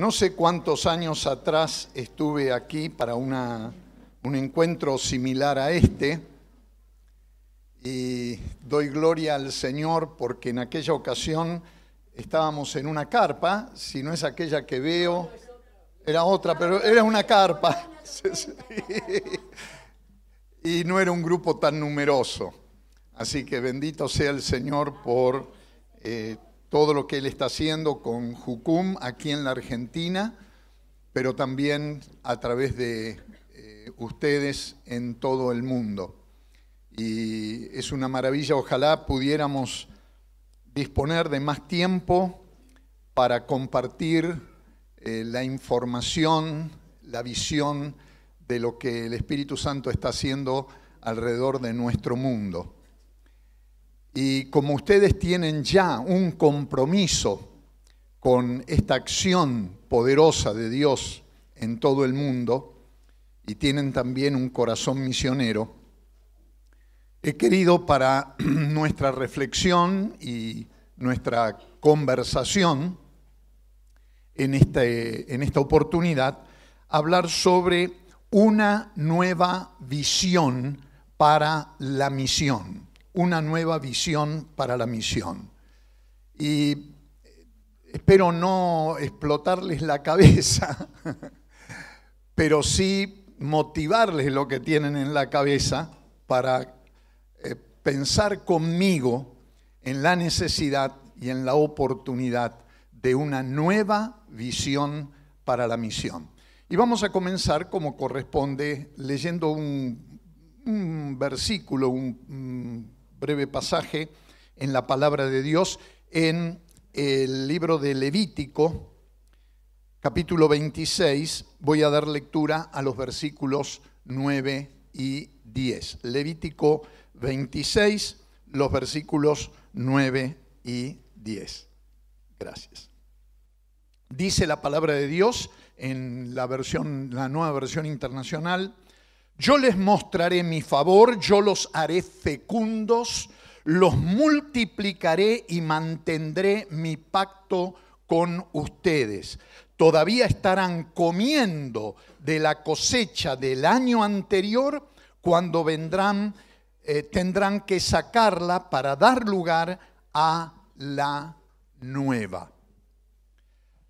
No sé cuántos años atrás estuve aquí para un encuentro similar a este y doy gloria al Señor porque en aquella ocasión estábamos en una carpa, si no es aquella que veo, era otra, pero era una carpa. Y no era un grupo tan numeroso. Así que bendito sea el Señor por eh, todo lo que él está haciendo con Jucum aquí en la Argentina, pero también a través de eh, ustedes en todo el mundo. Y es una maravilla, ojalá pudiéramos disponer de más tiempo para compartir eh, la información, la visión de lo que el Espíritu Santo está haciendo alrededor de nuestro mundo. Y como ustedes tienen ya un compromiso con esta acción poderosa de Dios en todo el mundo y tienen también un corazón misionero, he querido para nuestra reflexión y nuestra conversación en, este, en esta oportunidad hablar sobre una nueva visión para la misión una nueva visión para la misión. Y espero no explotarles la cabeza, pero sí motivarles lo que tienen en la cabeza para eh, pensar conmigo en la necesidad y en la oportunidad de una nueva visión para la misión. Y vamos a comenzar como corresponde leyendo un, versículo, un breve pasaje en la palabra de Dios en el libro de Levítico, capítulo 26. Voy a dar lectura a los versículos 9 y 10. Levítico 26, los versículos 9 y 10. Gracias. Dice la palabra de Dios en la versión la nueva versión internacional yo les mostraré mi favor, yo los haré fecundos, los multiplicaré y mantendré mi pacto con ustedes. Todavía estarán comiendo de la cosecha del año anterior cuando vendrán, eh, tendrán que sacarla para dar lugar a la nueva.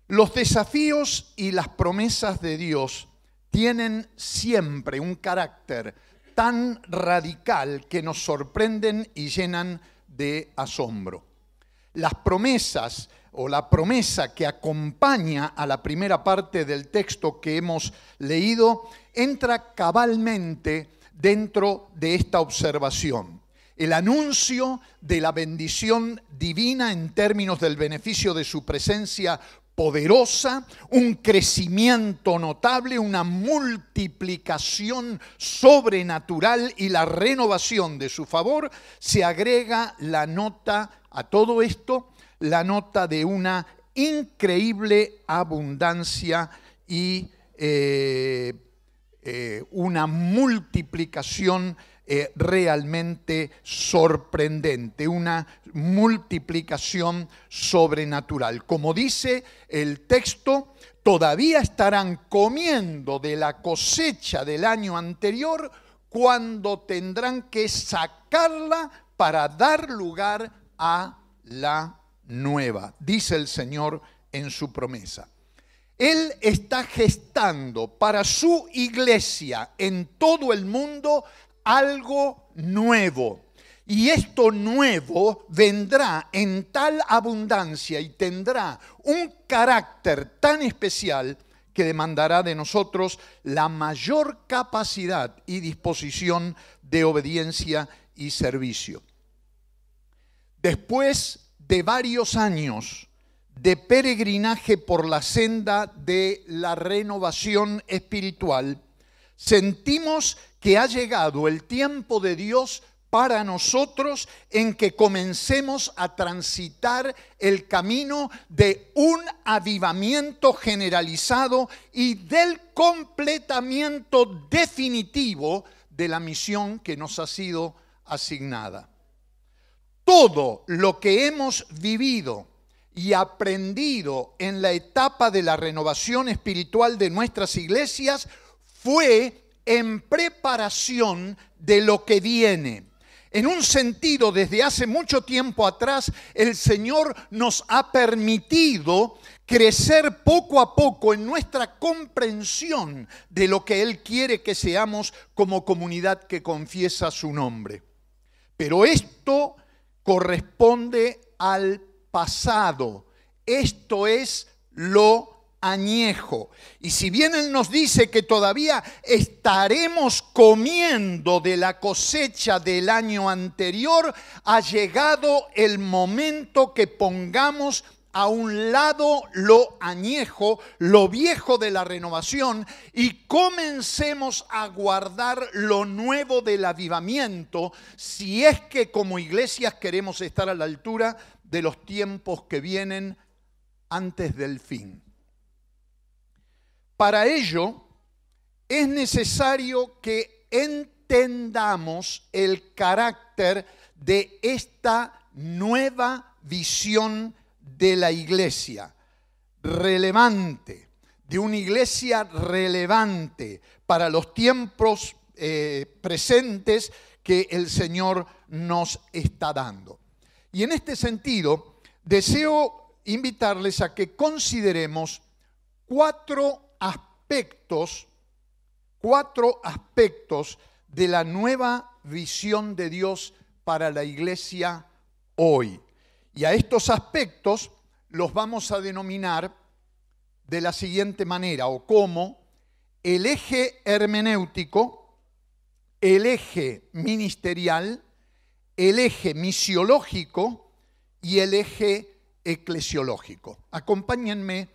Los desafíos y las promesas de Dios tienen siempre un carácter tan radical que nos sorprenden y llenan de asombro. Las promesas o la promesa que acompaña a la primera parte del texto que hemos leído entra cabalmente dentro de esta observación. El anuncio de la bendición divina en términos del beneficio de su presencia poderosa, un crecimiento notable, una multiplicación sobrenatural y la renovación de su favor, se agrega la nota a todo esto, la nota de una increíble abundancia y eh, eh, una multiplicación eh, realmente sorprendente, una multiplicación sobrenatural. Como dice el texto, todavía estarán comiendo de la cosecha del año anterior cuando tendrán que sacarla para dar lugar a la nueva, dice el Señor en su promesa. Él está gestando para su iglesia en todo el mundo algo nuevo. Y esto nuevo vendrá en tal abundancia y tendrá un carácter tan especial que demandará de nosotros la mayor capacidad y disposición de obediencia y servicio. Después de varios años de peregrinaje por la senda de la renovación espiritual, sentimos que ha llegado el tiempo de Dios para nosotros en que comencemos a transitar el camino de un avivamiento generalizado y del completamiento definitivo de la misión que nos ha sido asignada. Todo lo que hemos vivido y aprendido en la etapa de la renovación espiritual de nuestras iglesias fue en preparación de lo que viene. En un sentido, desde hace mucho tiempo atrás, el Señor nos ha permitido crecer poco a poco en nuestra comprensión de lo que Él quiere que seamos como comunidad que confiesa su nombre. Pero esto corresponde al pasado. Esto es lo añejo. Y si bien Él nos dice que todavía estaremos comiendo de la cosecha del año anterior, ha llegado el momento que pongamos a un lado lo añejo, lo viejo de la renovación, y comencemos a guardar lo nuevo del avivamiento, si es que como iglesias queremos estar a la altura de los tiempos que vienen antes del fin. Para ello es necesario que entendamos el carácter de esta nueva visión de la iglesia, relevante, de una iglesia relevante para los tiempos eh, presentes que el Señor nos está dando. Y en este sentido, deseo invitarles a que consideremos cuatro aspectos, cuatro aspectos de la nueva visión de Dios para la iglesia hoy. Y a estos aspectos los vamos a denominar de la siguiente manera, o como el eje hermenéutico, el eje ministerial, el eje misiológico y el eje eclesiológico. Acompáñenme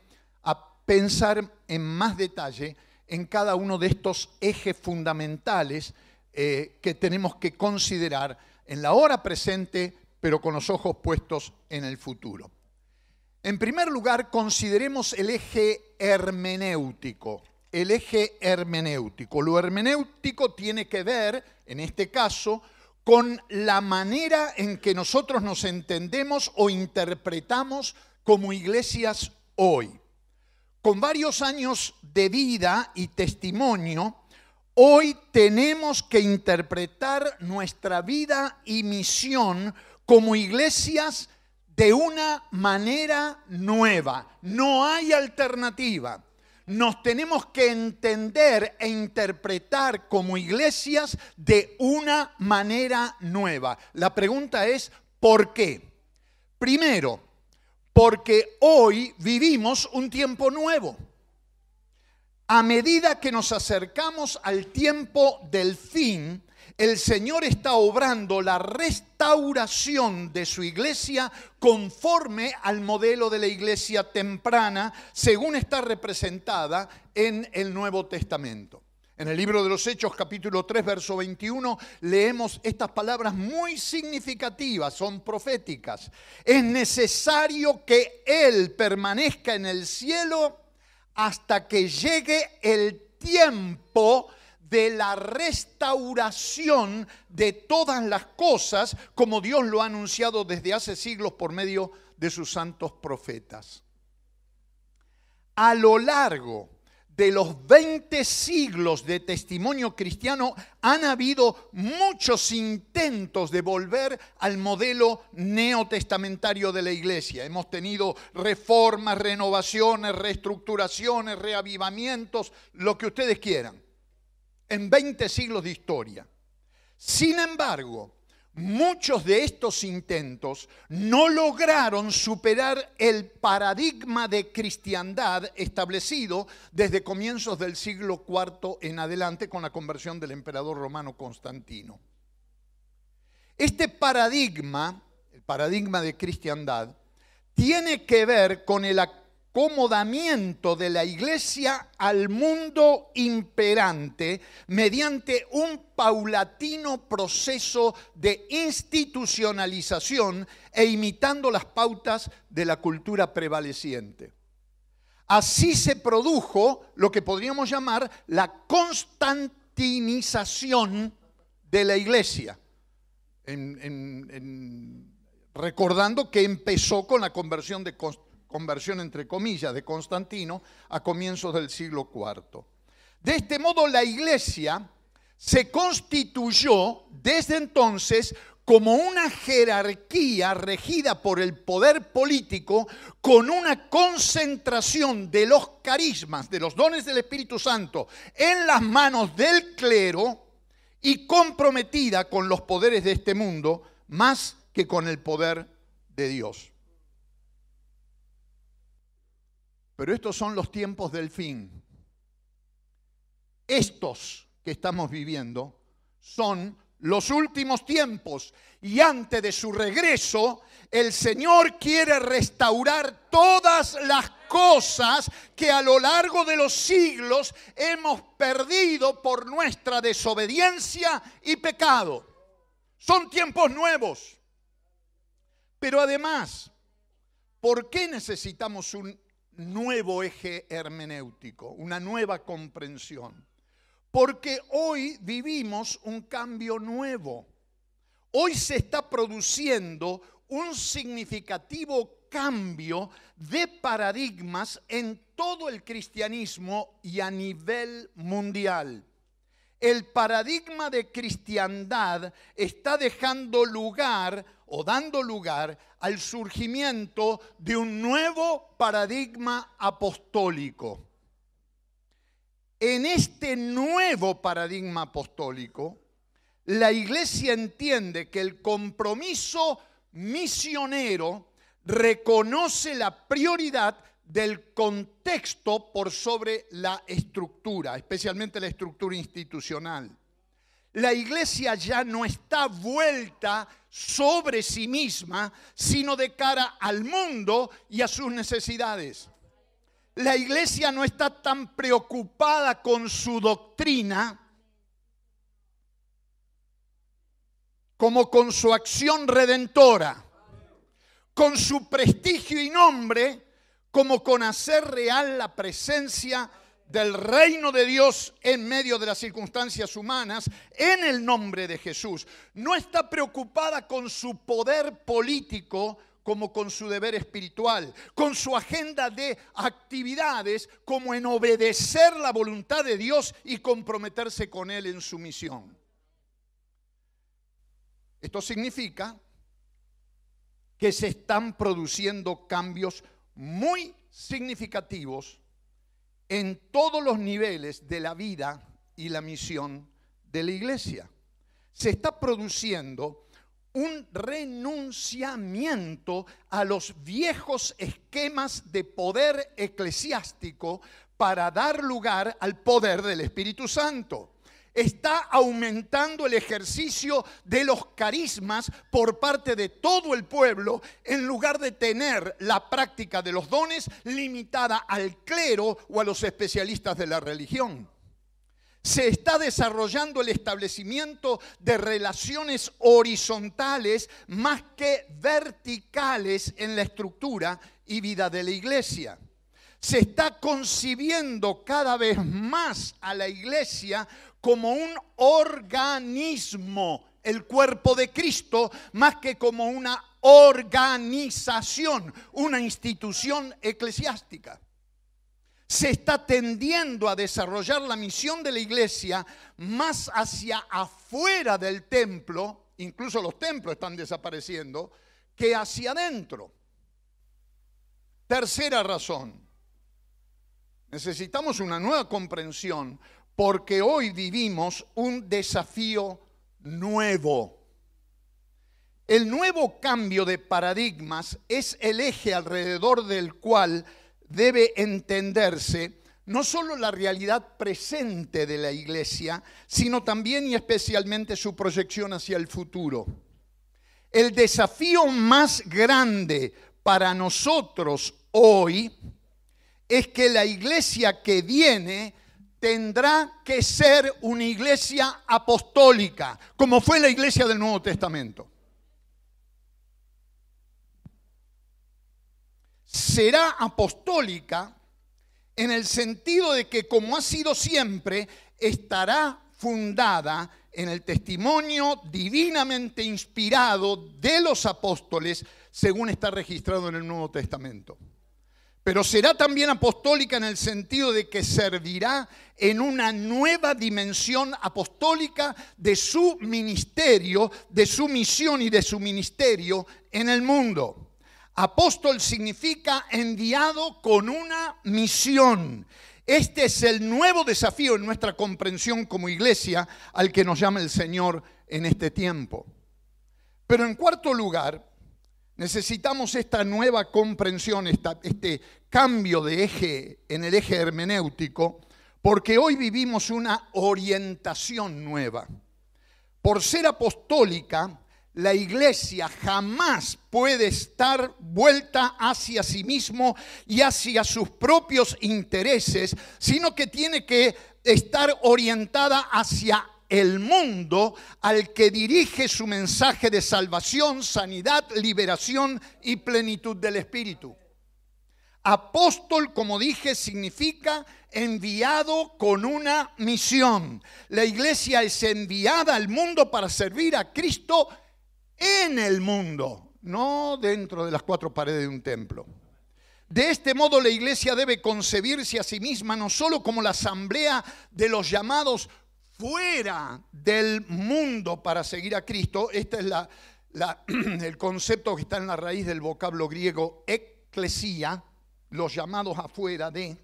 a pensar en más detalle en cada uno de estos ejes fundamentales eh, que tenemos que considerar en la hora presente, pero con los ojos puestos en el futuro. En primer lugar, consideremos el eje hermenéutico. El eje hermenéutico. Lo hermenéutico tiene que ver, en este caso, con la manera en que nosotros nos entendemos o interpretamos como iglesias hoy. Con varios años de vida y testimonio, hoy tenemos que interpretar nuestra vida y misión como iglesias de una manera nueva. No hay alternativa. Nos tenemos que entender e interpretar como iglesias de una manera nueva. La pregunta es, ¿por qué? Primero, porque hoy vivimos un tiempo nuevo. A medida que nos acercamos al tiempo del fin, el Señor está obrando la restauración de su iglesia conforme al modelo de la iglesia temprana, según está representada en el Nuevo Testamento. En el libro de los Hechos, capítulo 3, verso 21, leemos estas palabras muy significativas, son proféticas. Es necesario que Él permanezca en el cielo hasta que llegue el tiempo de la restauración de todas las cosas, como Dios lo ha anunciado desde hace siglos por medio de sus santos profetas. A lo largo de los 20 siglos de testimonio cristiano han habido muchos intentos de volver al modelo neotestamentario de la iglesia. Hemos tenido reformas, renovaciones, reestructuraciones, reavivamientos, lo que ustedes quieran, en 20 siglos de historia. Sin embargo, muchos de estos intentos no lograron superar el paradigma de cristiandad establecido desde comienzos del siglo IV en adelante con la conversión del emperador romano Constantino. Este paradigma, el paradigma de cristiandad, tiene que ver con el actual acomodamiento de la iglesia al mundo imperante mediante un paulatino proceso de institucionalización e imitando las pautas de la cultura prevaleciente. Así se produjo lo que podríamos llamar la constantinización de la iglesia. recordando que empezó con la conversión de conversión entre comillas de Constantino a comienzos del siglo IV. De este modo la iglesia se constituyó desde entonces como una jerarquía regida por el poder político con una concentración de los carismas, de los dones del Espíritu Santo en las manos del clero y comprometida con los poderes de este mundo más que con el poder de Dios. Pero estos son los tiempos del fin. Estos que estamos viviendo son los últimos tiempos y antes de su regreso, el Señor quiere restaurar todas las cosas que a lo largo de los siglos hemos perdido por nuestra desobediencia y pecado. Son tiempos nuevos. Pero además, ¿por qué necesitamos un nuevo eje hermenéutico, una nueva comprensión. Porque hoy vivimos un cambio nuevo. Hoy se está produciendo un significativo cambio de paradigmas en todo el cristianismo y a nivel mundial el paradigma de cristiandad está dejando lugar o dando lugar al surgimiento de un nuevo paradigma apostólico. En este nuevo paradigma apostólico, la iglesia entiende que el compromiso misionero reconoce la prioridad del contexto por sobre la estructura, especialmente la estructura institucional. La iglesia ya no está vuelta sobre sí misma, sino de cara al mundo y a sus necesidades. La iglesia no está tan preocupada con su doctrina como con su acción redentora, con su prestigio y nombre como con hacer real la presencia del reino de Dios en medio de las circunstancias humanas en el nombre de Jesús. No está preocupada con su poder político como con su deber espiritual, con su agenda de actividades como en obedecer la voluntad de Dios y comprometerse con Él en su misión. Esto significa que se están produciendo cambios muy significativos en todos los niveles de la vida y la misión de la iglesia. Se está produciendo un renunciamiento a los viejos esquemas de poder eclesiástico para dar lugar al poder del Espíritu Santo está aumentando el ejercicio de los carismas por parte de todo el pueblo, en lugar de tener la práctica de los dones limitada al clero o a los especialistas de la religión. Se está desarrollando el establecimiento de relaciones horizontales más que verticales en la estructura y vida de la iglesia se está concibiendo cada vez más a la iglesia como un organismo, el cuerpo de Cristo, más que como una organización, una institución eclesiástica. Se está tendiendo a desarrollar la misión de la iglesia más hacia afuera del templo, incluso los templos están desapareciendo, que hacia adentro. Tercera razón, necesitamos una nueva comprensión porque hoy vivimos un desafío nuevo. El nuevo cambio de paradigmas es el eje alrededor del cual debe entenderse no solo la realidad presente de la iglesia, sino también y especialmente su proyección hacia el futuro. El desafío más grande para nosotros hoy es que la iglesia que viene tendrá que ser una iglesia apostólica, como fue la iglesia del Nuevo Testamento. Será apostólica en el sentido de que, como ha sido siempre, estará fundada en el testimonio divinamente inspirado de los apóstoles, según está registrado en el Nuevo Testamento pero será también apostólica en el sentido de que servirá en una nueva dimensión apostólica de su ministerio, de su misión y de su ministerio en el mundo. Apóstol significa enviado con una misión. Este es el nuevo desafío en nuestra comprensión como iglesia al que nos llama el Señor en este tiempo. Pero en cuarto lugar, Necesitamos esta nueva comprensión, este cambio de eje en el eje hermenéutico, porque hoy vivimos una orientación nueva. Por ser apostólica, la iglesia jamás puede estar vuelta hacia sí mismo y hacia sus propios intereses, sino que tiene que estar orientada hacia el mundo al que dirige su mensaje de salvación, sanidad, liberación y plenitud del Espíritu. Apóstol, como dije, significa enviado con una misión. La iglesia es enviada al mundo para servir a Cristo en el mundo, no dentro de las cuatro paredes de un templo. De este modo la iglesia debe concebirse a sí misma no solo como la asamblea de los llamados fuera del mundo para seguir a Cristo. Este es el concepto que está en la raíz del vocablo griego eclesia, los llamados afuera de,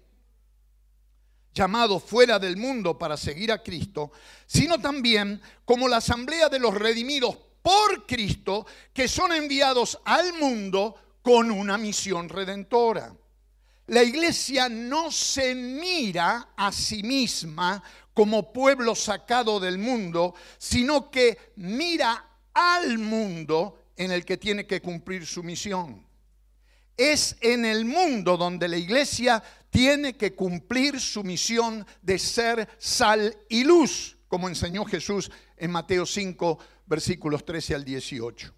llamados fuera del mundo para seguir a Cristo, sino también como la asamblea de los redimidos por Cristo que son enviados al mundo con una misión redentora. La iglesia no se mira a sí misma como pueblo sacado del mundo, sino que mira al mundo en el que tiene que cumplir su misión. Es en el mundo donde la iglesia tiene que cumplir su misión de ser sal y luz, como enseñó Jesús en Mateo 5, versículos 13 al 18.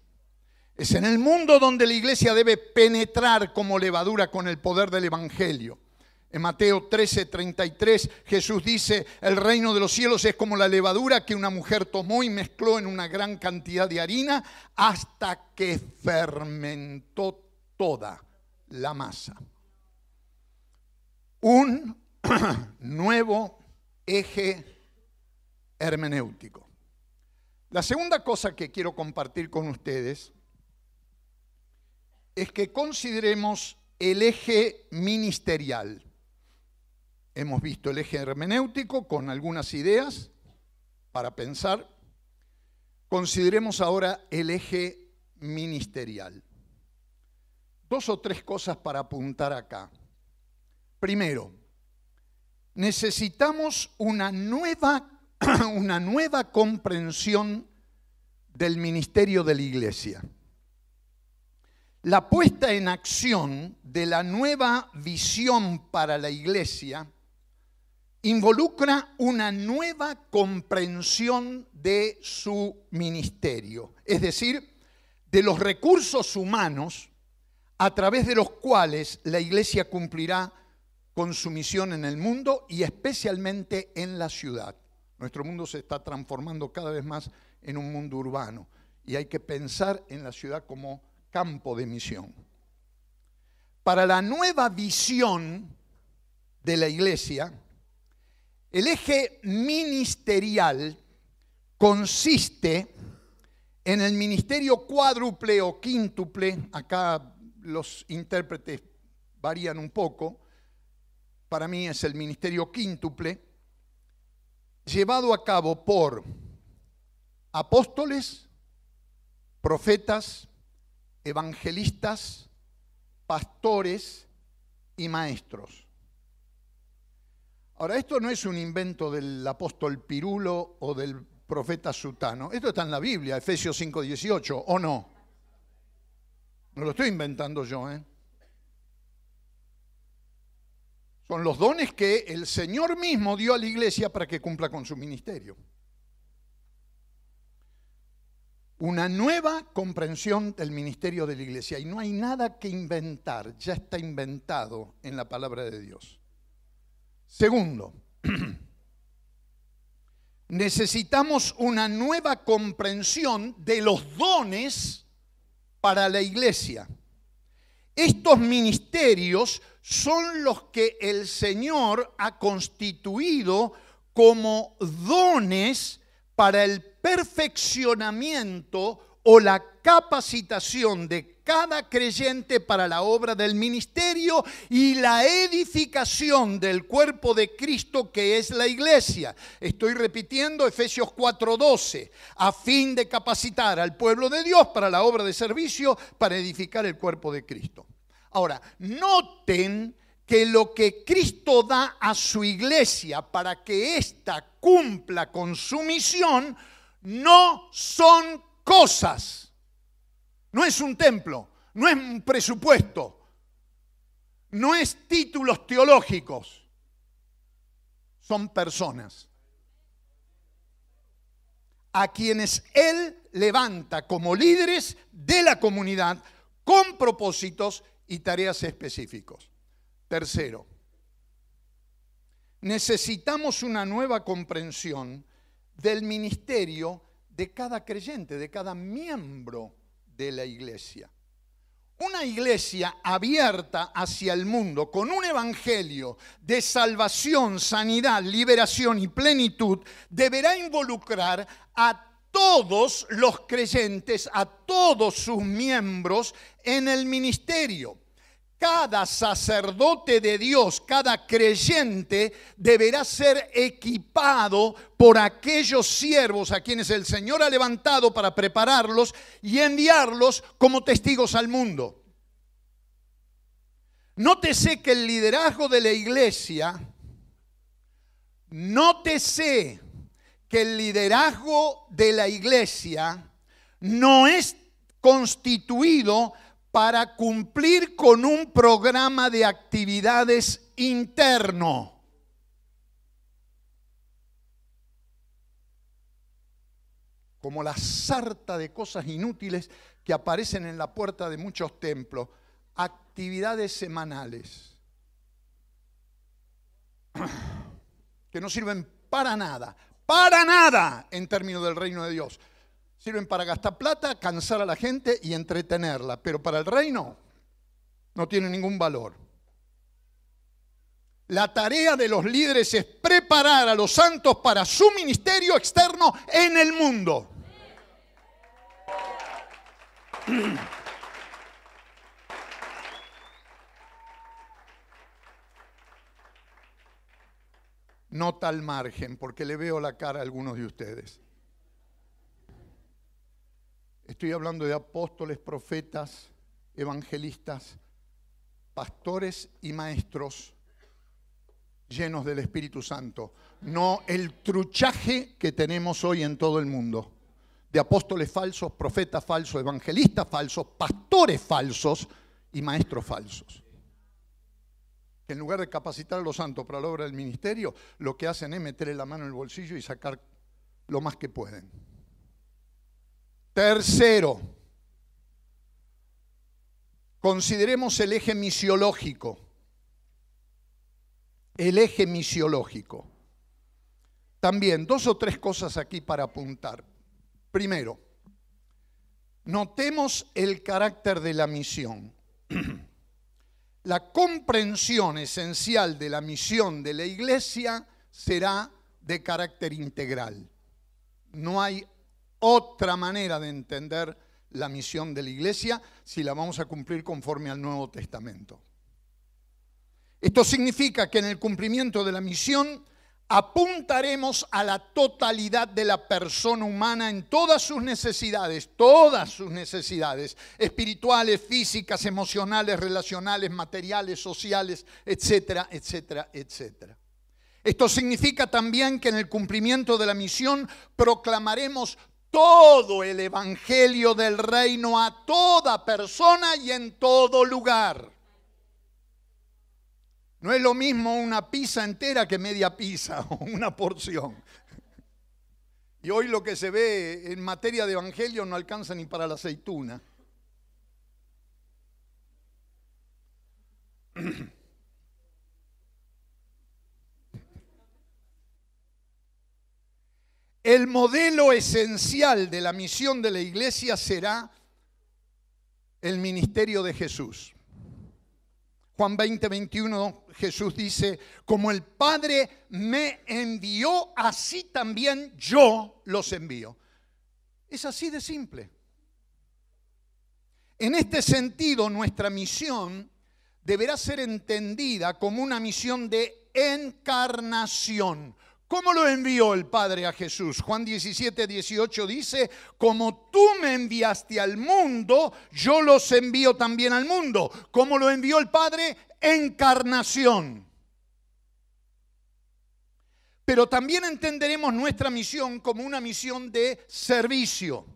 Es en el mundo donde la iglesia debe penetrar como levadura con el poder del Evangelio. En Mateo 13, 33, Jesús dice, el reino de los cielos es como la levadura que una mujer tomó y mezcló en una gran cantidad de harina hasta que fermentó toda la masa. Un nuevo eje hermenéutico. La segunda cosa que quiero compartir con ustedes es que consideremos el eje ministerial. Hemos visto el eje hermenéutico con algunas ideas para pensar. Consideremos ahora el eje ministerial. Dos o tres cosas para apuntar acá. Primero, necesitamos una nueva, una nueva comprensión del ministerio de la iglesia. La puesta en acción de la nueva visión para la iglesia involucra una nueva comprensión de su ministerio, es decir, de los recursos humanos a través de los cuales la iglesia cumplirá con su misión en el mundo y especialmente en la ciudad. Nuestro mundo se está transformando cada vez más en un mundo urbano y hay que pensar en la ciudad como campo de misión. Para la nueva visión de la iglesia, el eje ministerial consiste en el ministerio cuádruple o quíntuple, acá los intérpretes varían un poco, para mí es el ministerio quíntuple, llevado a cabo por apóstoles, profetas, evangelistas, pastores y maestros. Ahora, esto no es un invento del apóstol Pirulo o del profeta Sutano. Esto está en la Biblia, Efesios 5:18, ¿o no? No lo estoy inventando yo, ¿eh? Son los dones que el Señor mismo dio a la iglesia para que cumpla con su ministerio. Una nueva comprensión del ministerio de la iglesia. Y no hay nada que inventar, ya está inventado en la palabra de Dios. Segundo, necesitamos una nueva comprensión de los dones para la iglesia. Estos ministerios son los que el Señor ha constituido como dones para el perfeccionamiento o la capacitación de cada creyente para la obra del ministerio y la edificación del cuerpo de Cristo que es la iglesia. Estoy repitiendo Efesios 4:12, a fin de capacitar al pueblo de Dios para la obra de servicio, para edificar el cuerpo de Cristo. Ahora, noten que lo que Cristo da a su iglesia para que ésta cumpla con su misión no son cosas. No es un templo, no es un presupuesto, no es títulos teológicos, son personas a quienes Él levanta como líderes de la comunidad con propósitos y tareas específicos. Tercero, necesitamos una nueva comprensión del ministerio de cada creyente, de cada miembro de la iglesia. Una iglesia abierta hacia el mundo, con un evangelio de salvación, sanidad, liberación y plenitud, deberá involucrar a todos los creyentes, a todos sus miembros en el ministerio. Cada sacerdote de Dios, cada creyente deberá ser equipado por aquellos siervos a quienes el Señor ha levantado para prepararlos y enviarlos como testigos al mundo. Nótese que el liderazgo de la iglesia, nótese que el liderazgo de la iglesia no es constituido para cumplir con un programa de actividades interno. como la sarta de cosas inútiles que aparecen en la puerta de muchos templos, actividades semanales que no sirven para nada, para nada en términos del reino de Dios. Sirven para gastar plata, cansar a la gente y entretenerla, pero para el reino no tiene ningún valor. La tarea de los líderes es preparar a los santos para su ministerio externo en el mundo. Nota tal margen, porque le veo la cara a algunos de ustedes. Estoy hablando de apóstoles, profetas, evangelistas, pastores y maestros llenos del Espíritu Santo, no el truchaje que tenemos hoy en todo el mundo, de apóstoles falsos, profetas falsos, evangelistas falsos, pastores falsos y maestros falsos. Que en lugar de capacitar a los santos para la obra del ministerio, lo que hacen es meterle la mano en el bolsillo y sacar lo más que pueden. Tercero, consideremos el eje misiológico. El eje misiológico. También dos o tres cosas aquí para apuntar. Primero, notemos el carácter de la misión. La comprensión esencial de la misión de la iglesia será de carácter integral. No hay otra manera de entender la misión de la iglesia si la vamos a cumplir conforme al Nuevo Testamento. Esto significa que en el cumplimiento de la misión apuntaremos a la totalidad de la persona humana en todas sus necesidades, todas sus necesidades, espirituales, físicas, emocionales, relacionales, materiales, sociales, etcétera, etcétera, etcétera. Esto significa también que en el cumplimiento de la misión proclamaremos todo el evangelio del reino a toda persona y en todo lugar. No es lo mismo una pizza entera que media pizza o una porción. Y hoy lo que se ve en materia de evangelio no alcanza ni para la aceituna. el modelo esencial de la misión de la iglesia será el ministerio de Jesús. Juan 20, 21, Jesús dice, como el Padre me envió, así también yo los envío. Es así de simple. En este sentido, nuestra misión deberá ser entendida como una misión de encarnación, ¿Cómo lo envió el Padre a Jesús? Juan 17, 18 dice, como tú me enviaste al mundo, yo los envío también al mundo. ¿Cómo lo envió el Padre? Encarnación. Pero también entenderemos nuestra misión como una misión de servicio.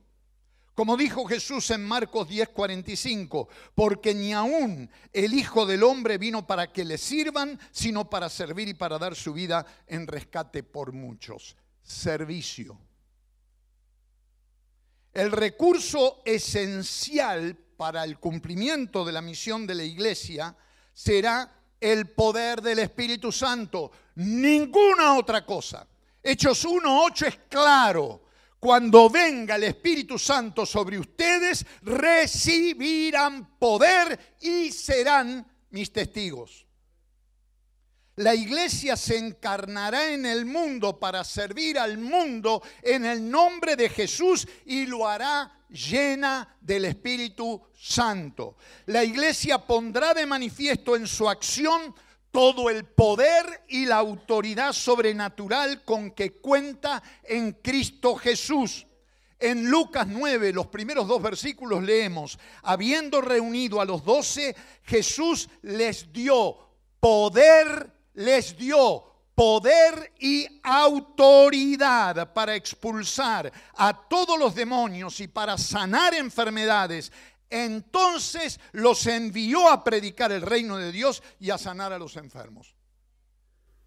Como dijo Jesús en Marcos 10:45, porque ni aún el Hijo del Hombre vino para que le sirvan, sino para servir y para dar su vida en rescate por muchos. Servicio. El recurso esencial para el cumplimiento de la misión de la iglesia será el poder del Espíritu Santo, ninguna otra cosa. Hechos 1.8 es claro. Cuando venga el Espíritu Santo sobre ustedes, recibirán poder y serán mis testigos. La iglesia se encarnará en el mundo para servir al mundo en el nombre de Jesús y lo hará llena del Espíritu Santo. La iglesia pondrá de manifiesto en su acción todo el poder y la autoridad sobrenatural con que cuenta en Cristo Jesús. En Lucas 9, los primeros dos versículos leemos, habiendo reunido a los doce, Jesús les dio poder, les dio poder y autoridad para expulsar a todos los demonios y para sanar enfermedades. Entonces los envió a predicar el reino de Dios y a sanar a los enfermos.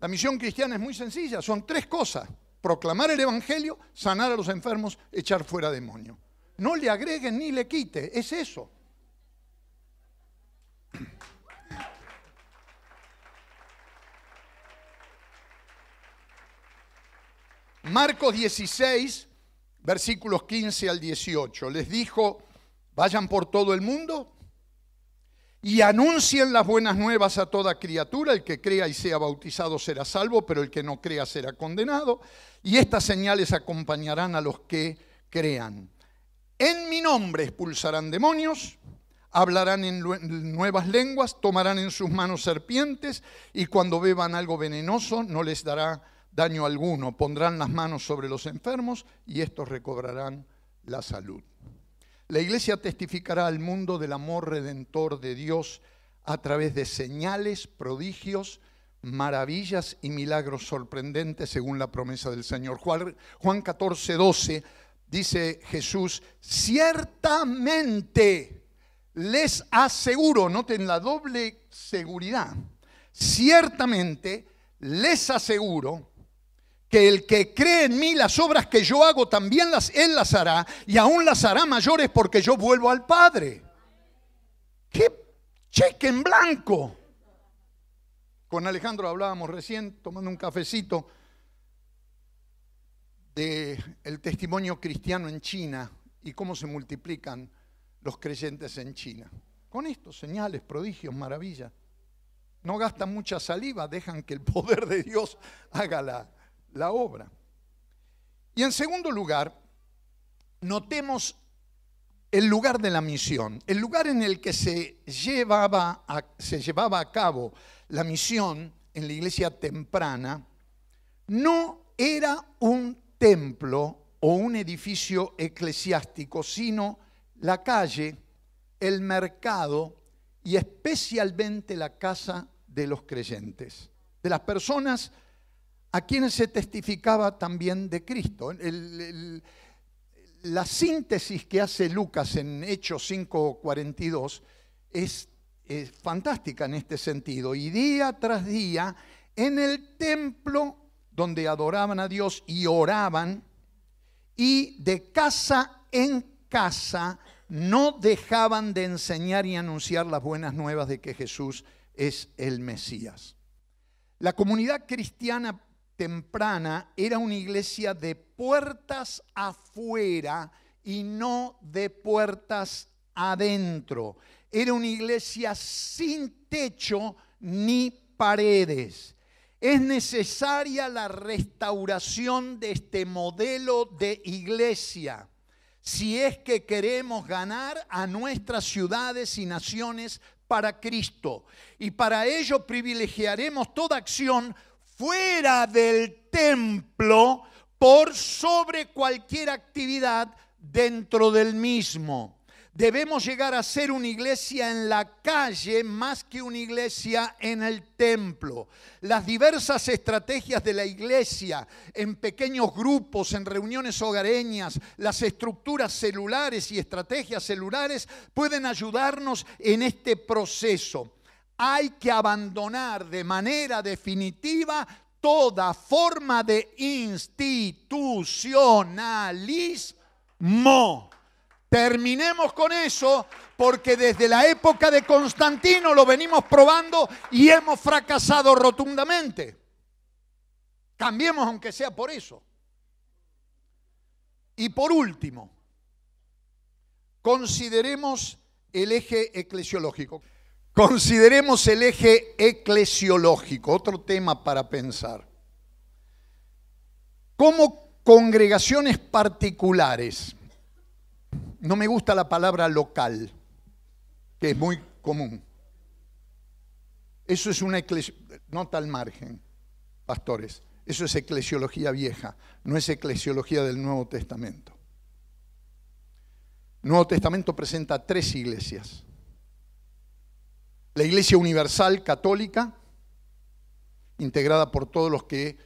La misión cristiana es muy sencilla, son tres cosas. Proclamar el Evangelio, sanar a los enfermos, echar fuera demonio. No le agreguen ni le quite, es eso. Marcos 16, versículos 15 al 18. Les dijo Vayan por todo el mundo y anuncien las buenas nuevas a toda criatura. El que crea y sea bautizado será salvo, pero el que no crea será condenado. Y estas señales acompañarán a los que crean. En mi nombre expulsarán demonios, hablarán en nuevas lenguas, tomarán en sus manos serpientes y cuando beban algo venenoso no les dará daño alguno. Pondrán las manos sobre los enfermos y estos recobrarán la salud. La iglesia testificará al mundo del amor redentor de Dios a través de señales, prodigios, maravillas y milagros sorprendentes según la promesa del Señor. Juan 14, 12 dice Jesús, ciertamente les aseguro, noten la doble seguridad, ciertamente les aseguro que el que cree en mí las obras que yo hago también las él las hará y aún las hará mayores porque yo vuelvo al Padre. ¡Qué cheque en blanco! Con Alejandro hablábamos recién tomando un cafecito de el testimonio cristiano en China y cómo se multiplican los creyentes en China. Con estos señales, prodigios, maravillas. No gastan mucha saliva, dejan que el poder de Dios haga la, la obra. Y en segundo lugar, notemos el lugar de la misión, el lugar en el que se llevaba a, se llevaba a cabo la misión en la iglesia temprana, no era un templo o un edificio eclesiástico, sino la calle, el mercado y especialmente la casa de los creyentes, de las personas a quienes se testificaba también de Cristo. la síntesis que hace Lucas en Hechos 5:42 es, es fantástica en este sentido. Y día tras día, en el templo donde adoraban a Dios y oraban, y de casa en casa no dejaban de enseñar y anunciar las buenas nuevas de que Jesús es el Mesías. La comunidad cristiana temprana era una iglesia de puertas afuera y no de puertas adentro. Era una iglesia sin techo ni paredes. Es necesaria la restauración de este modelo de iglesia si es que queremos ganar a nuestras ciudades y naciones para Cristo. Y para ello privilegiaremos toda acción fuera del templo por sobre cualquier actividad dentro del mismo. Debemos llegar a ser una iglesia en la calle más que una iglesia en el templo. Las diversas estrategias de la iglesia en pequeños grupos, en reuniones hogareñas, las estructuras celulares y estrategias celulares pueden ayudarnos en este proceso hay que abandonar de manera definitiva toda forma de institucionalismo. Terminemos con eso porque desde la época de Constantino lo venimos probando y hemos fracasado rotundamente. Cambiemos aunque sea por eso. Y por último, consideremos el eje eclesiológico. Consideremos el eje eclesiológico, otro tema para pensar. Como congregaciones particulares, no me gusta la palabra local, que es muy común. Eso es una eclesiología, nota al margen, pastores, eso es eclesiología vieja, no es eclesiología del Nuevo Testamento. El Nuevo Testamento presenta tres iglesias la Iglesia Universal Católica, integrada por todos los que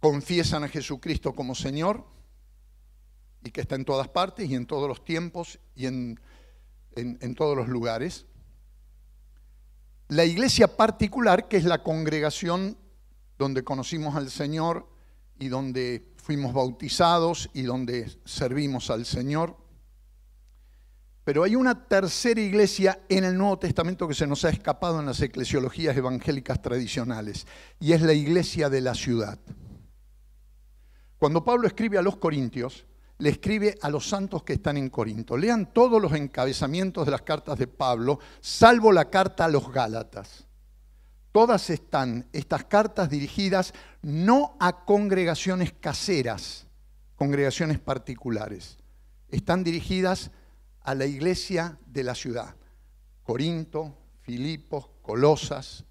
confiesan a Jesucristo como Señor y que está en todas partes y en todos los tiempos y en, todos los lugares. La iglesia particular, que es la congregación donde conocimos al Señor y donde fuimos bautizados y donde servimos al Señor. Pero hay una tercera iglesia en el Nuevo Testamento que se nos ha escapado en las eclesiologías evangélicas tradicionales, y es la iglesia de la ciudad. Cuando Pablo escribe a los Corintios, le escribe a los santos que están en Corinto. Lean todos los encabezamientos de las cartas de Pablo, salvo la carta a los Gálatas. Todas están estas cartas dirigidas no a congregaciones caseras, congregaciones particulares. Están dirigidas a a la iglesia de la ciudad, Corinto, Filipos, Colosas,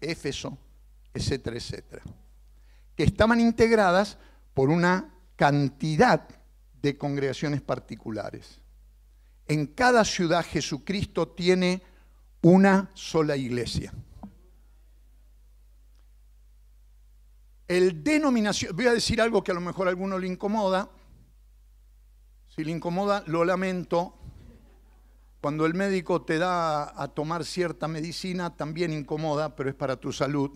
Éfeso, etcétera, etcétera, que estaban integradas por una cantidad de congregaciones particulares. En cada ciudad Jesucristo tiene una sola iglesia. El denominación, voy a decir algo que a lo mejor a alguno le incomoda, si le incomoda, lo lamento. Cuando el médico te da a tomar cierta medicina, también incomoda, pero es para tu salud.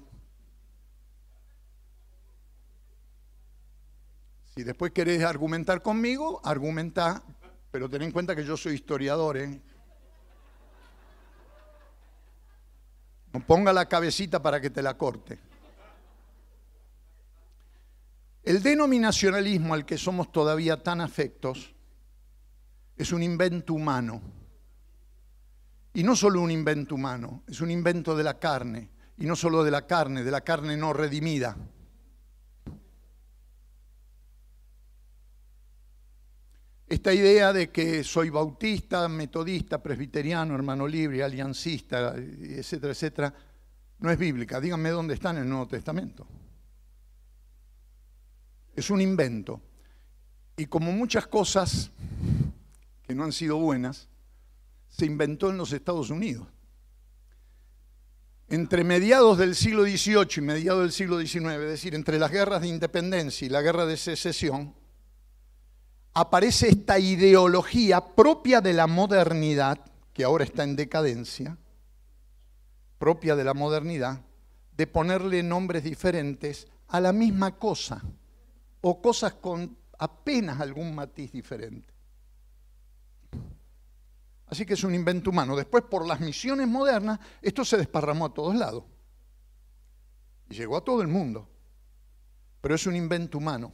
Si después querés argumentar conmigo, argumenta, pero ten en cuenta que yo soy historiador. ¿eh? No ponga la cabecita para que te la corte. El denominacionalismo al que somos todavía tan afectos es un invento humano. Y no solo un invento humano, es un invento de la carne, y no solo de la carne, de la carne no redimida. Esta idea de que soy bautista, metodista, presbiteriano, hermano libre, aliancista, etcétera, etcétera, no es bíblica. Díganme dónde está en el Nuevo Testamento. Es un invento. Y como muchas cosas que no han sido buenas, se inventó en los Estados Unidos. Entre mediados del siglo XVIII y mediados del siglo XIX, es decir, entre las guerras de independencia y la guerra de secesión, aparece esta ideología propia de la modernidad, que ahora está en decadencia, propia de la modernidad, de ponerle nombres diferentes a la misma cosa, o cosas con apenas algún matiz diferente. Así que es un invento humano. Después, por las misiones modernas, esto se desparramó a todos lados. Y llegó a todo el mundo. Pero es un invento humano.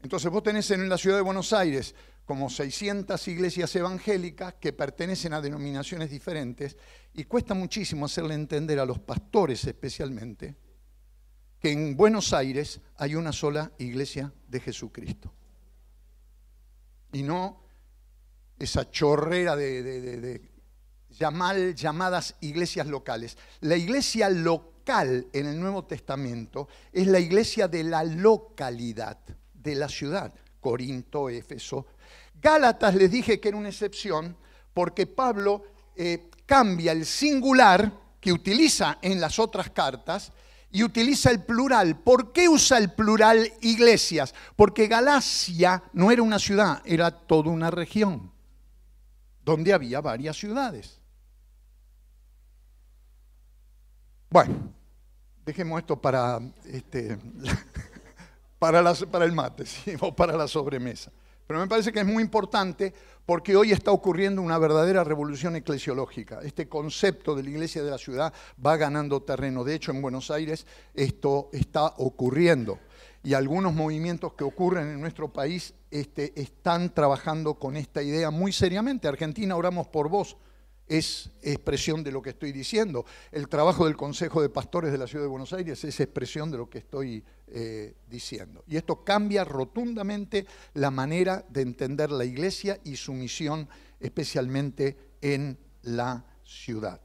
Entonces vos tenés en la ciudad de Buenos Aires como 600 iglesias evangélicas que pertenecen a denominaciones diferentes y cuesta muchísimo hacerle entender a los pastores especialmente que en Buenos Aires hay una sola iglesia de Jesucristo. Y no esa chorrera de, llamadas iglesias locales. La iglesia local en el Nuevo Testamento es la iglesia de la localidad, de la ciudad, Corinto, Éfeso. Gálatas les dije que era una excepción porque Pablo eh, cambia el singular que utiliza en las otras cartas y utiliza el plural. ¿Por qué usa el plural iglesias? Porque Galacia no era una ciudad, era toda una región donde había varias ciudades. Bueno, dejemos esto para, este, para, el mate o para la sobremesa. Pero me parece que es muy importante porque hoy está ocurriendo una verdadera revolución eclesiológica. Este concepto de la iglesia de la ciudad va ganando terreno. De hecho, en Buenos Aires esto está ocurriendo. Y algunos movimientos que ocurren en nuestro país este, están trabajando con esta idea muy seriamente. Argentina, oramos por vos, es expresión de lo que estoy diciendo. El trabajo del Consejo de Pastores de la Ciudad de Buenos Aires es expresión de lo que estoy eh, diciendo. Y esto cambia rotundamente la manera de entender la iglesia y su misión, especialmente en la ciudad.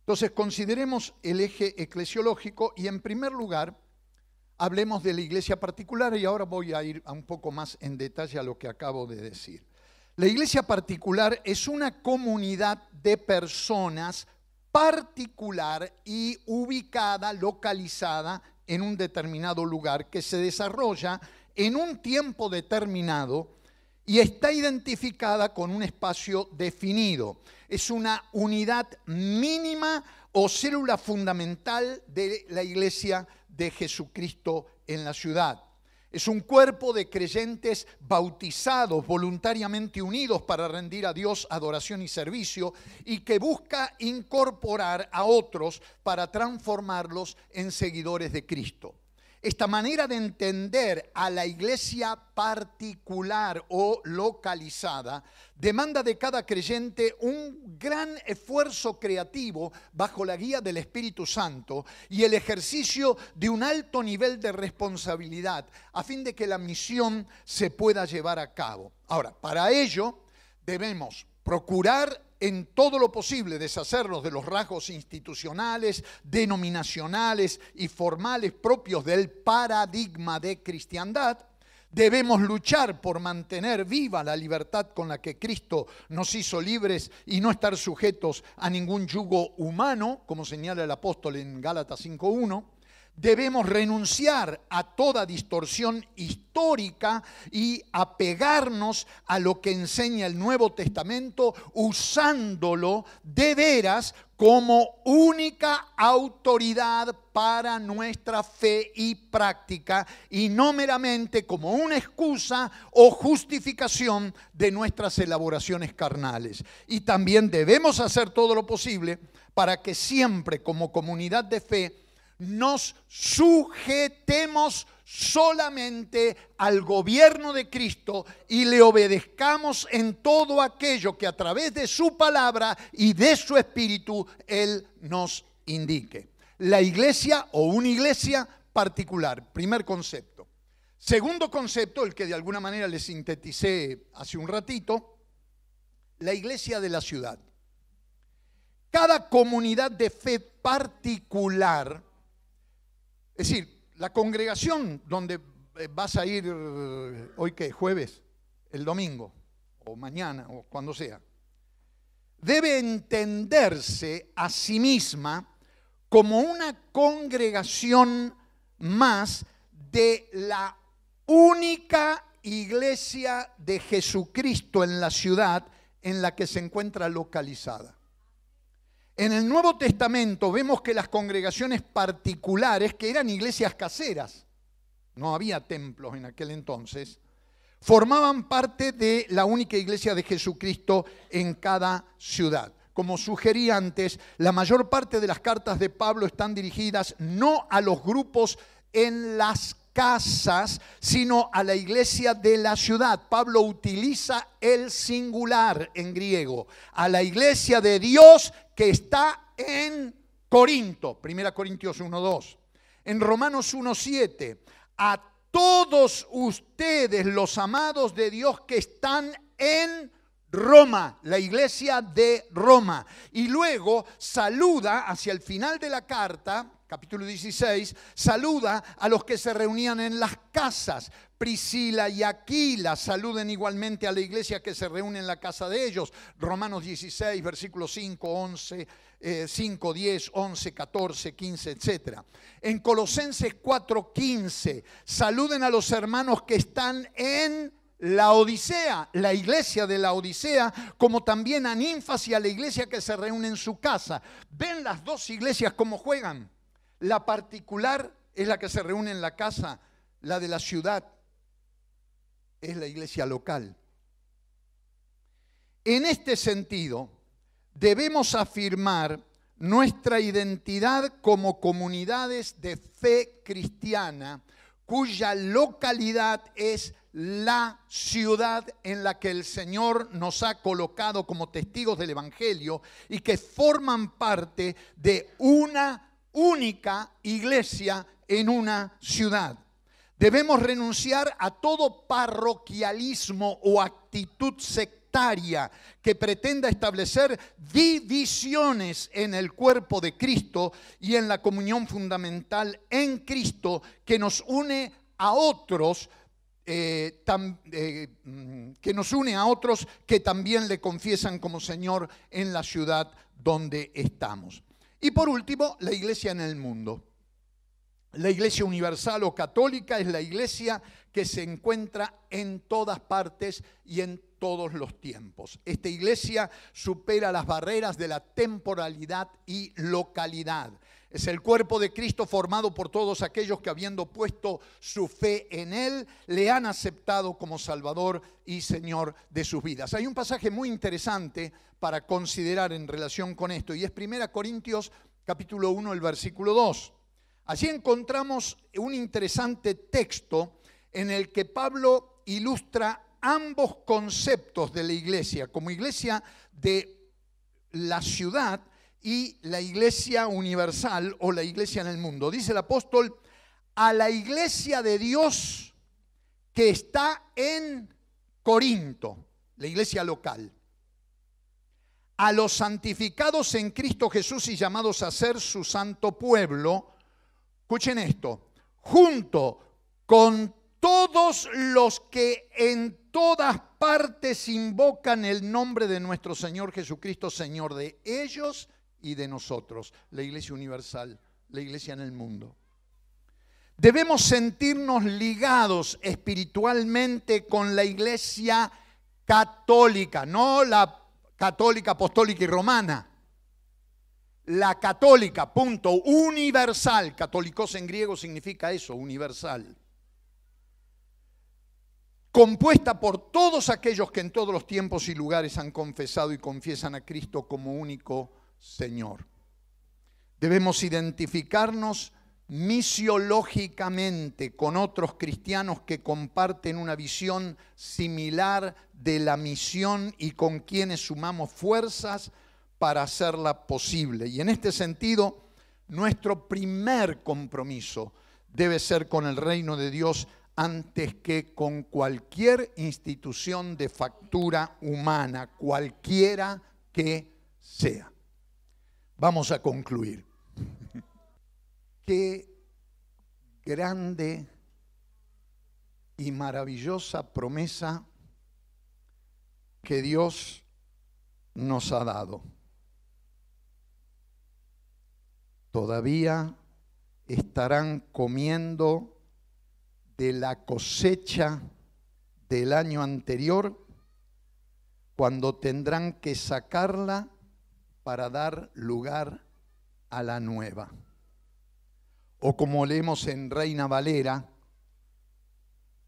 Entonces, consideremos el eje eclesiológico y en primer lugar hablemos de la iglesia particular y ahora voy a ir un poco más en detalle a lo que acabo de decir. La iglesia particular es una comunidad de personas particular y ubicada, localizada en un determinado lugar que se desarrolla en un tiempo determinado y está identificada con un espacio definido. Es una unidad mínima o célula fundamental de la iglesia de Jesucristo en la ciudad. Es un cuerpo de creyentes bautizados, voluntariamente unidos para rendir a Dios adoración y servicio, y que busca incorporar a otros para transformarlos en seguidores de Cristo esta manera de entender a la iglesia particular o localizada demanda de cada creyente un gran esfuerzo creativo bajo la guía del Espíritu Santo y el ejercicio de un alto nivel de responsabilidad a fin de que la misión se pueda llevar a cabo. Ahora, para ello debemos procurar en todo lo posible deshacernos de los rasgos institucionales, denominacionales y formales propios del paradigma de cristiandad, debemos luchar por mantener viva la libertad con la que Cristo nos hizo libres y no estar sujetos a ningún yugo humano, como señala el apóstol en Gálatas 5.1. Debemos renunciar a toda distorsión histórica y apegarnos a lo que enseña el Nuevo Testamento usándolo de veras como única autoridad para nuestra fe y práctica y no meramente como una excusa o justificación de nuestras elaboraciones carnales. Y también debemos hacer todo lo posible para que siempre como comunidad de fe nos sujetemos solamente al gobierno de Cristo y le obedezcamos en todo aquello que a través de su palabra y de su espíritu Él nos indique. La iglesia o una iglesia particular, primer concepto. Segundo concepto, el que de alguna manera le sinteticé hace un ratito, la iglesia de la ciudad. Cada comunidad de fe particular es decir, la congregación donde eh, vas a ir eh, hoy que jueves, el domingo, o mañana, o cuando sea, debe entenderse a sí misma como una congregación más de la única iglesia de Jesucristo en la ciudad en la que se encuentra localizada. En el Nuevo Testamento vemos que las congregaciones particulares, que eran iglesias caseras, no había templos en aquel entonces, formaban parte de la única iglesia de Jesucristo en cada ciudad. Como sugerí antes, la mayor parte de las cartas de Pablo están dirigidas no a los grupos en las casas, sino a la iglesia de la ciudad. Pablo utiliza el singular en griego, a la iglesia de Dios que está en Corinto, 1 Corintios 1.2. En Romanos 1.7, a todos ustedes los amados de Dios que están en Roma, la iglesia de Roma. Y luego saluda hacia el final de la carta capítulo 16, saluda a los que se reunían en las casas. Priscila y Aquila saluden igualmente a la iglesia que se reúne en la casa de ellos. Romanos 16, versículos 5, 11, 5, 10, 11, 14, 15, etc. En Colosenses 4, 15, saluden a los hermanos que están en la Odisea, la iglesia de la Odisea, como también a Ninfas y a la iglesia que se reúne en su casa. ¿Ven las dos iglesias cómo juegan? La particular es la que se reúne en la casa, la de la ciudad es la iglesia local. En este sentido, debemos afirmar nuestra identidad como comunidades de fe cristiana cuya localidad es la ciudad en la que el Señor nos ha colocado como testigos del Evangelio y que forman parte de una única iglesia en una ciudad. Debemos renunciar a todo parroquialismo o actitud sectaria que pretenda establecer divisiones en el cuerpo de Cristo y en la comunión fundamental en Cristo que nos une a otros eh, eh, mm, que nos une a otros que también le confiesan como Señor en la ciudad donde estamos. Y por último, la iglesia en el mundo. La iglesia universal o católica es la iglesia que se encuentra en todas partes y en todos los tiempos. Esta iglesia supera las barreras de la temporalidad y localidad. Es el cuerpo de Cristo formado por todos aquellos que habiendo puesto su fe en Él, le han aceptado como Salvador y Señor de sus vidas. Hay un pasaje muy interesante para considerar en relación con esto y es 1 Corintios capítulo 1, el versículo 2. Allí encontramos un interesante texto en el que Pablo ilustra ambos conceptos de la iglesia, como iglesia de la ciudad, y la iglesia universal o la iglesia en el mundo. Dice el apóstol, a la iglesia de Dios que está en Corinto, la iglesia local. A los santificados en Cristo Jesús y llamados a ser su santo pueblo, escuchen esto, junto con todos los que en todas partes invocan el nombre de nuestro Señor Jesucristo, Señor de ellos y de nosotros, la iglesia universal, la iglesia en el mundo. Debemos sentirnos ligados espiritualmente con la iglesia católica, no la católica, apostólica y romana. La católica, punto, universal. Católicos en griego significa eso, universal. Compuesta por todos aquellos que en todos los tiempos y lugares han confesado y confiesan a Cristo como único Señor. Debemos identificarnos misiológicamente con otros cristianos que comparten una visión similar de la misión y con quienes sumamos fuerzas para hacerla posible. Y en este sentido, nuestro primer compromiso debe ser con el reino de Dios antes que con cualquier institución de factura humana, cualquiera que sea. Vamos a concluir. Qué grande y maravillosa promesa que Dios nos ha dado. Todavía estarán comiendo de la cosecha del año anterior cuando tendrán que sacarla para dar lugar a la nueva. O como leemos en Reina Valera,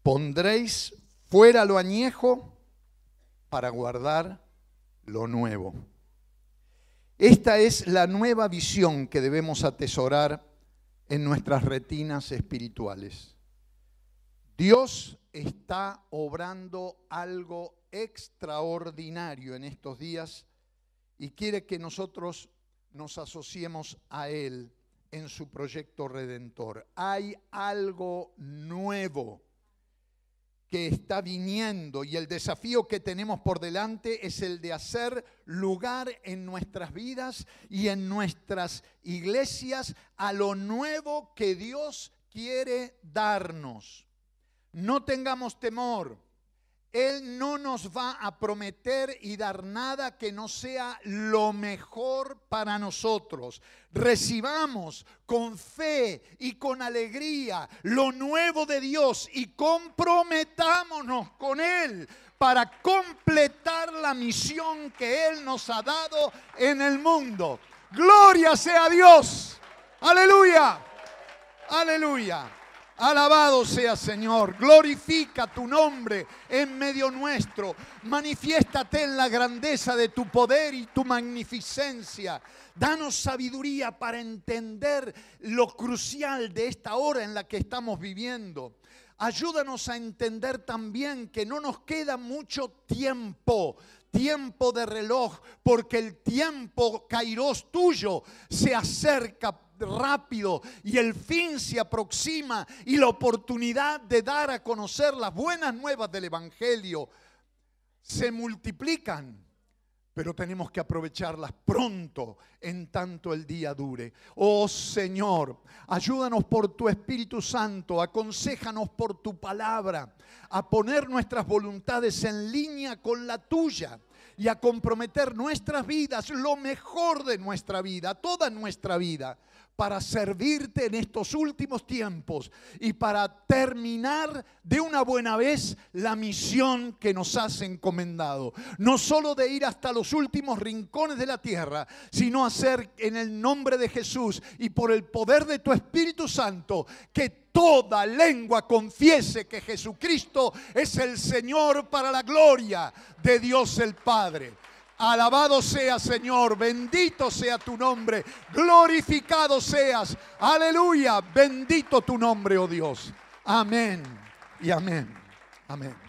pondréis fuera lo añejo para guardar lo nuevo. Esta es la nueva visión que debemos atesorar en nuestras retinas espirituales. Dios está obrando algo extraordinario en estos días y quiere que nosotros nos asociemos a Él en su proyecto redentor. Hay algo nuevo que está viniendo y el desafío que tenemos por delante es el de hacer lugar en nuestras vidas y en nuestras iglesias a lo nuevo que Dios quiere darnos. No tengamos temor. Él no nos va a prometer y dar nada que no sea lo mejor para nosotros. Recibamos con fe y con alegría lo nuevo de Dios y comprometámonos con Él para completar la misión que Él nos ha dado en el mundo. Gloria sea a Dios. Aleluya. Aleluya. Alabado sea Señor, glorifica tu nombre en medio nuestro, manifiéstate en la grandeza de tu poder y tu magnificencia. Danos sabiduría para entender lo crucial de esta hora en la que estamos viviendo. Ayúdanos a entender también que no nos queda mucho tiempo, tiempo de reloj, porque el tiempo, Kairos tuyo, se acerca rápido y el fin se aproxima y la oportunidad de dar a conocer las buenas nuevas del Evangelio se multiplican pero tenemos que aprovecharlas pronto en tanto el día dure. Oh Señor, ayúdanos por tu Espíritu Santo, aconséjanos por tu palabra, a poner nuestras voluntades en línea con la tuya y a comprometer nuestras vidas, lo mejor de nuestra vida, toda nuestra vida para servirte en estos últimos tiempos y para terminar de una buena vez la misión que nos has encomendado. No solo de ir hasta los últimos rincones de la tierra, sino hacer en el nombre de Jesús y por el poder de tu Espíritu Santo que toda lengua confiese que Jesucristo es el Señor para la gloria de Dios el Padre. Alabado sea Señor, bendito sea tu nombre, glorificado seas. Aleluya, bendito tu nombre, oh Dios. Amén y amén. Amén.